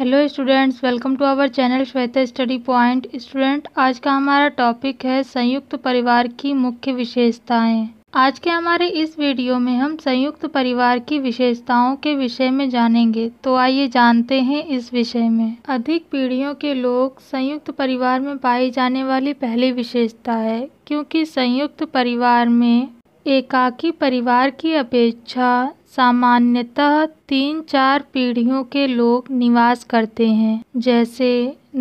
hello students welcome to our channel Shweta study point student आज का हमारा टॉपिक है संयुक्त परिवार की मुख्य विशेषताएं आज के हमारे इस वीडियो में हम संयुक्त परिवार की विशेषताओं के विषय में जानेंगे तो आइए जानते हैं इस विषय में अधिक पीढ़ियों के लोग संयुक्त परिवार में पाई जाने वाली पहली विशेषता है क्योंकि संयुक्त परिवार में एकाकी परिवार की अपेक्षा सामान्यतः तीन चार पीढ़ियों के लोग निवास करते हैं जैसे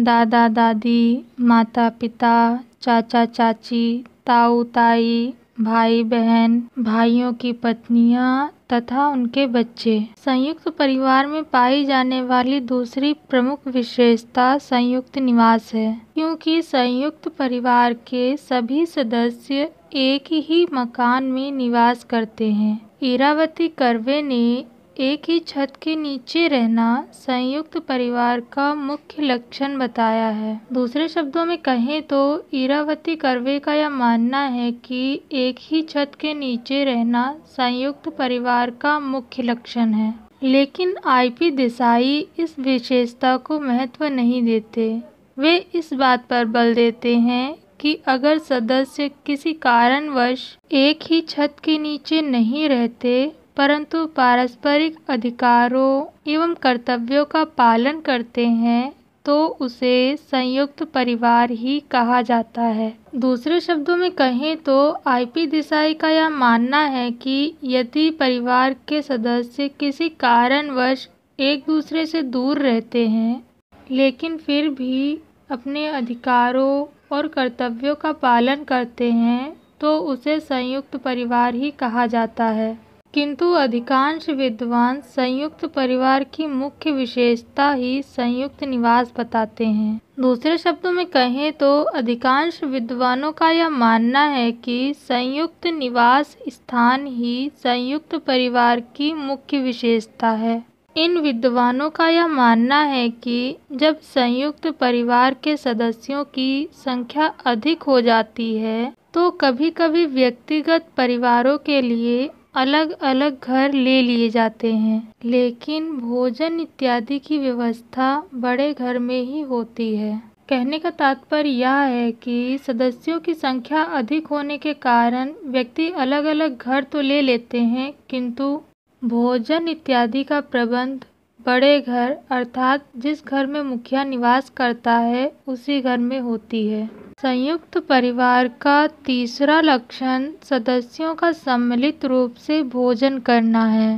दादा दादी माता पिता चाचा चाची ताऊ ताई भाई बहन भाइयों की पत्नियां तथा उनके बच्चे संयुक्त परिवार में पाई जाने वाली दूसरी प्रमुख विशेषता संयुक्त निवास है क्योंकि संयुक्त परिवार के सभी सदस्य एक ही मकान में निवास करते हैं इरावती कर्वे ने एक ही छत के नीचे रहना संयुक्त परिवार का मुख्य लक्षण बताया है दूसरे शब्दों में कहें तो इरावती कर्वे का यह मानना है कि एक ही छत के नीचे रहना संयुक्त परिवार का मुख्य लक्षण है लेकिन आईपी देसाई इस विशेषता को महत्व नहीं देते वे इस बात पर बल देते हैं कि अगर सदस्य किसी कारणवश एक ही छत के नीचे नहीं रहते परंतु पारस्परिक अधिकारों एवं कर्तव्यों का पालन करते हैं तो उसे संयुक्त परिवार ही कहा जाता है दूसरे शब्दों में कहें तो आईपी देसाई का यह मानना है कि यदि परिवार के सदस्य किसी कारणवश एक दूसरे से दूर रहते हैं लेकिन फिर भी अपने अधिकारों और कर्तव्यों का पालन करते हैं तो उसे संयुक्त परिवार ही कहा जाता है किंतु अधिकांश विद्वान संयुक्त परिवार की मुख्य विशेषता ही संयुक्त निवास बताते हैं दूसरे शब्दों में कहें तो अधिकांश विद्वानों का यह मानना है कि संयुक्त निवास स्थान ही संयुक्त परिवार की मुख्य विशेषता है इन विद्वानों का यह मानना है कि जब संयुक्त परिवार के सदस्यों की संख्या अधिक हो जाती है तो कभी कभी व्यक्तिगत परिवारों के लिए अलग अलग घर ले लिए जाते हैं लेकिन भोजन इत्यादि की व्यवस्था बड़े घर में ही होती है कहने का तात्पर्य यह है कि सदस्यों की संख्या अधिक होने के कारण व्यक्ति अलग अलग घर तो ले लेते हैं किंतु भोजन इत्यादि का प्रबंध बड़े घर अर्थात जिस घर में मुखिया निवास करता है उसी घर में होती है संयुक्त परिवार का तीसरा लक्षण सदस्यों का सम्मिलित रूप से भोजन करना है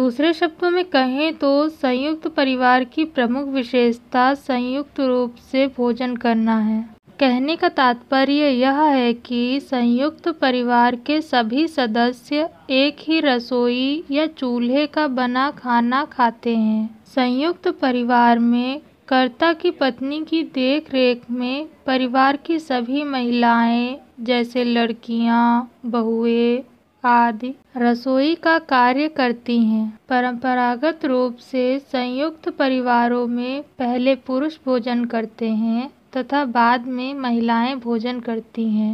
दूसरे शब्दों में कहें तो संयुक्त परिवार की प्रमुख विशेषता संयुक्त रूप से भोजन करना है कहने का तात्पर्य यह है कि संयुक्त परिवार के सभी सदस्य एक ही रसोई या चूल्हे का बना खाना खाते हैं संयुक्त परिवार में कर्ता की पत्नी की देखरेख में परिवार की सभी महिलाएं जैसे लड़कियां, बहुएं आदि रसोई का कार्य करती हैं परंपरागत रूप से संयुक्त परिवारों में पहले पुरुष भोजन करते हैं तथा बाद में महिलाएं भोजन करती हैं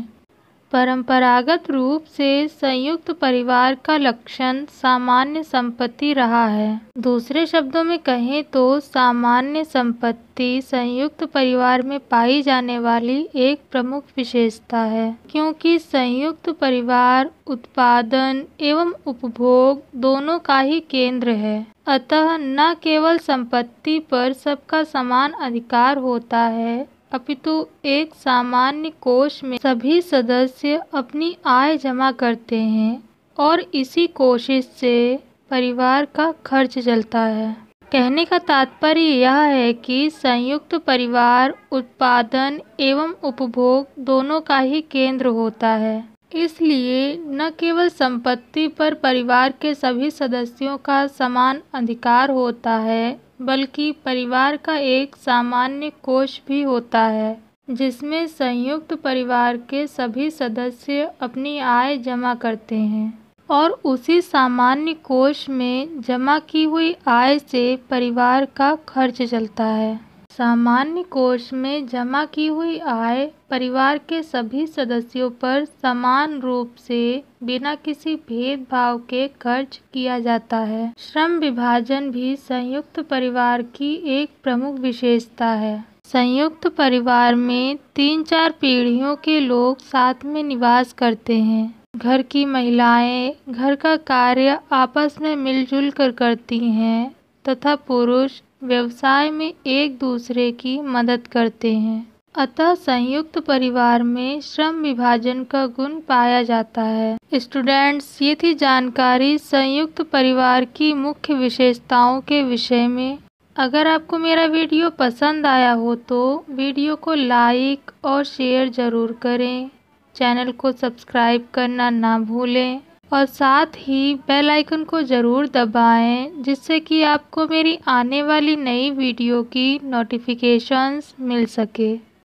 परंपरागत रूप से संयुक्त परिवार का लक्षण सामान्य संपत्ति रहा है दूसरे शब्दों में कहें तो सामान्य संपत्ति संयुक्त परिवार में पाई जाने वाली एक प्रमुख विशेषता है क्योंकि संयुक्त परिवार उत्पादन एवं उपभोग दोनों का ही केंद्र है अतः न केवल संपत्ति पर सबका समान अधिकार होता है अपितु एक सामान्य कोष में सभी सदस्य अपनी आय जमा करते हैं और इसी कोशिश से परिवार का खर्च चलता है कहने का तात्पर्य यह है कि संयुक्त परिवार उत्पादन एवं उपभोग दोनों का ही केंद्र होता है इसलिए न केवल संपत्ति पर परिवार के सभी सदस्यों का समान अधिकार होता है बल्कि परिवार का एक सामान्य कोष भी होता है जिसमें संयुक्त परिवार के सभी सदस्य अपनी आय जमा करते हैं और उसी सामान्य कोष में जमा की हुई आय से परिवार का खर्च चलता है सामान्य कोष में जमा की हुई आय परिवार के सभी सदस्यों पर समान रूप से बिना किसी भेदभाव के खर्च किया जाता है श्रम विभाजन भी संयुक्त परिवार की एक प्रमुख विशेषता है संयुक्त परिवार में तीन चार पीढ़ियों के लोग साथ में निवास करते हैं घर की महिलाएं घर का कार्य आपस में मिलजुल कर करती हैं तथा पुरुष व्यवसाय में एक दूसरे की मदद करते हैं अतः संयुक्त परिवार में श्रम विभाजन का गुण पाया जाता है स्टूडेंट्स ये थी जानकारी संयुक्त परिवार की मुख्य विशेषताओं के विषय में अगर आपको मेरा वीडियो पसंद आया हो तो वीडियो को लाइक और शेयर ज़रूर करें चैनल को सब्सक्राइब करना ना भूलें और साथ ही बेल आइकन को ज़रूर दबाएं जिससे कि आपको मेरी आने वाली नई वीडियो की नोटिफिकेशंस मिल सके